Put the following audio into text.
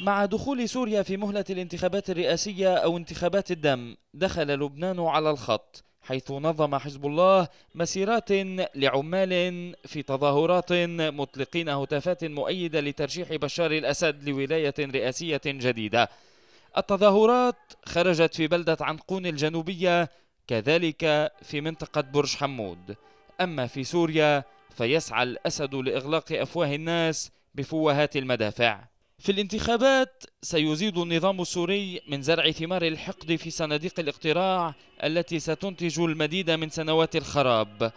مع دخول سوريا في مهلة الانتخابات الرئاسية أو انتخابات الدم دخل لبنان على الخط حيث نظم حزب الله مسيرات لعمال في تظاهرات مطلقين هتافات مؤيدة لترشيح بشار الأسد لولاية رئاسية جديدة التظاهرات خرجت في بلدة عنقون الجنوبية كذلك في منطقة برج حمود أما في سوريا فيسعى الأسد لإغلاق أفواه الناس بفوهات المدافع في الانتخابات سيزيد النظام السوري من زرع ثمار الحقد في صناديق الاقتراع التي ستنتج المديد من سنوات الخراب